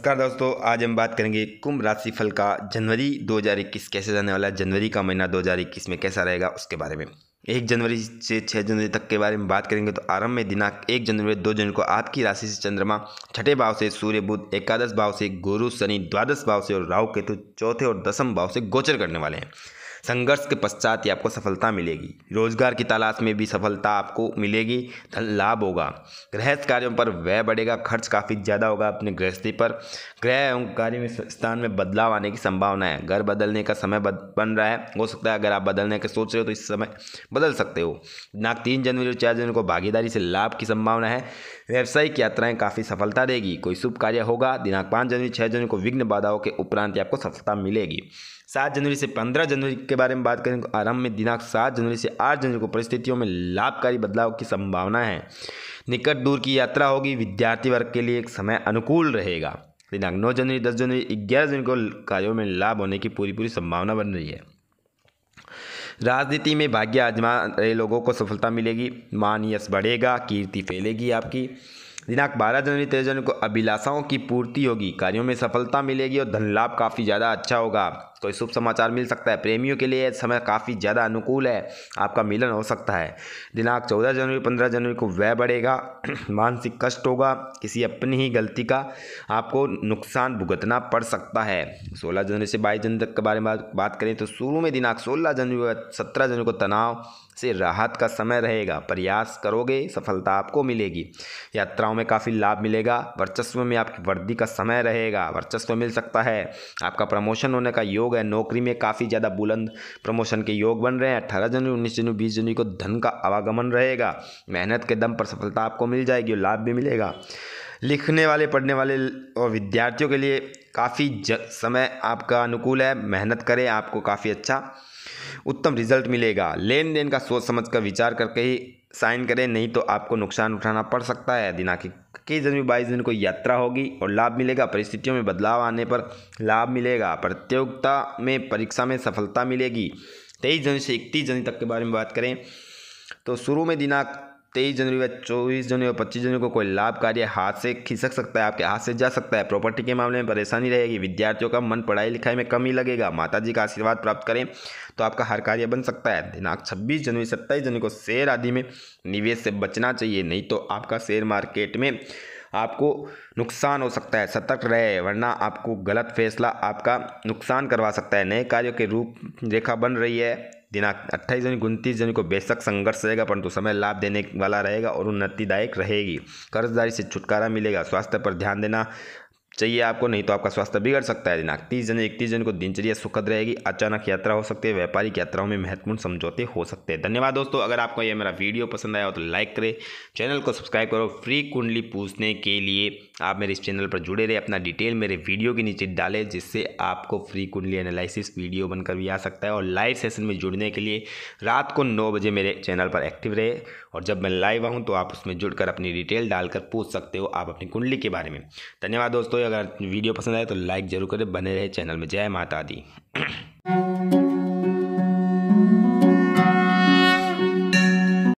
नमस्कार दोस्तों आज हम बात करेंगे कुंभ राशि फल का जनवरी 2021 कैसे जाने वाला है जनवरी का महीना 2021 में कैसा रहेगा उसके बारे में एक जनवरी से छः जनवरी तक के बारे में बात करेंगे तो आरंभ में दिनांक एक जनवरी दो जनवरी को आपकी राशि से चंद्रमा छठे भाव से सूर्य बुद्ध एकादश भाव से गुरु शनि द्वादश भाव से और राहु केतु चौथे और दसम भाव से गोचर करने वाले हैं संघर्ष के पश्चात ही आपको सफलता मिलेगी रोजगार की तलाश में भी सफलता आपको मिलेगी धन लाभ होगा गृहस्थ कार्यों पर व्यय बढ़ेगा खर्च काफ़ी ज़्यादा होगा अपने गृहस्थी पर गृह एवं कार्य में स्थान में बदलाव आने की संभावना है घर बदलने का समय बन रहा है हो सकता है अगर आप बदलने के सोच रहे हो तो इस समय बदल सकते हो नाक तीन जनवरी और चार जनवरी को भागीदारी से लाभ की संभावना है व्यावसायिक यात्राएं काफ़ी सफलता देगी कोई शुभ कार्य होगा दिनांक पाँच जनवरी छः जनवरी को विघ्न बाधाओं के उपरांत आपको सफलता मिलेगी सात जनवरी से पंद्रह जनवरी के बारे में बात करें तो आरंभ में दिनांक सात जनवरी से आठ जनवरी को परिस्थितियों में लाभकारी बदलाव की संभावना है निकट दूर की यात्रा होगी विद्यार्थी वर्ग के लिए एक समय अनुकूल रहेगा दिनांक नौ जनवरी दस जनवरी ग्यारह जनवरी को कार्यों में लाभ होने की पूरी पूरी संभावना बन रही है राजनीति में भाग्य आजमा रहे लोगों को सफलता मिलेगी मान यश बढ़ेगा कीर्ति फैलेगी आपकी दिनांक 12 जनवरी तेरह जनवरी को अभिलाषाओं की पूर्ति होगी कार्यों में सफलता मिलेगी और धन लाभ काफ़ी ज़्यादा अच्छा होगा कोई तो शुभ समाचार मिल सकता है प्रेमियों के लिए समय काफ़ी ज़्यादा अनुकूल है आपका मिलन हो सकता है दिनांक चौदह जनवरी पंद्रह जनवरी को व्यय बढ़ेगा मानसिक कष्ट होगा किसी अपनी ही गलती का आपको नुकसान भुगतना पड़ सकता है सोलह जनवरी से बाईस जनवरी तक के बारे में बात करें तो शुरू में दिनांक सोलह जनवरी सत्रह जनवरी को तनाव से राहत का समय रहेगा प्रयास करोगे सफलता आपको मिलेगी यात्राओं में काफ़ी लाभ मिलेगा वर्चस्व में आपकी वृद्धि का समय रहेगा वर्चस्व मिल सकता है आपका प्रमोशन होने का योग लोग हैं नौकरी में काफ़ी ज़्यादा बुलंद प्रमोशन के योग बन रहे हैं अट्ठारह जनवरी उन्नीस जनवरी बीस जनवरी को धन का आवागमन रहेगा मेहनत के दम पर सफलता आपको मिल जाएगी और लाभ भी मिलेगा लिखने वाले पढ़ने वाले और विद्यार्थियों के लिए काफ़ी समय आपका अनुकूल है मेहनत करें आपको काफ़ी अच्छा उत्तम रिजल्ट मिलेगा लेन देन का सोच समझ कर विचार करके ही साइन करें नहीं तो आपको नुकसान उठाना पड़ सकता है दिनांक इक्कीस जनवरी बाईस दिन को यात्रा होगी और लाभ मिलेगा परिस्थितियों में बदलाव आने पर लाभ मिलेगा प्रतियोगिता में परीक्षा में सफलता मिलेगी तेईस जनवरी से इकतीस जनवरी तक के बारे में बात करें तो शुरू में दिनांक तेईस जनवरी या चौबीस जनवरी और पच्चीस जनवरी को कोई लाभ कार्य हाथ से खिसक सकता है आपके हाथ से जा सकता है प्रॉपर्टी के मामले में परेशानी रहेगी विद्यार्थियों का मन पढ़ाई लिखाई में कमी लगेगा माता जी का आशीर्वाद प्राप्त करें तो आपका हर कार्य बन सकता है दिनांक छब्बीस जनवरी सत्ताईस जनवरी को शेयर आदि में निवेश से बचना चाहिए नहीं तो आपका शेयर मार्केट में आपको नुकसान हो सकता है सतर्क रहे वरना आपको गलत फैसला आपका नुकसान करवा सकता है नए कार्यों के रूप रेखा बन रही है दिनांक अट्ठाईस जनवरी उनतीस जनवरी को बेशक संघर्ष रहेगा परंतु समय लाभ देने वाला रहेगा और उन्नतिदायक रहेगी कर्जदारी से छुटकारा मिलेगा स्वास्थ्य पर ध्यान देना चाहिए आपको नहीं तो आपका स्वास्थ्य बिगड़ सकता है दिनांक तीस जन इकतीस जन को दिनचर्या सुखद रहेगी अचानक यात्रा हो सकती है व्यापारिक यात्राओं में महत्वपूर्ण समझौते हो सकते हैं धन्यवाद दोस्तों अगर आपको यह मेरा वीडियो पसंद आया हो तो लाइक करें चैनल को सब्सक्राइब करो फ्री कुंडली पूछने के लिए आप मेरे इस चैनल पर जुड़े रहे अपना डिटेल मेरे वीडियो के नीचे डालें जिससे आपको फ्री कुंडली एनालिसिस वीडियो बनकर भी आ सकता है और लाइव सेशन में जुड़ने के लिए रात को नौ बजे मेरे चैनल पर एक्टिव रहे और जब मैं लाइव आऊँ तो आप उसमें जुड़कर अपनी डिटेल डालकर पूछ सकते हो आप अपनी कुंडली के बारे में धन्यवाद दोस्तों अगर वीडियो पसंद आए तो लाइक ज़रूर करें बने रहे चैनल में जय माता दी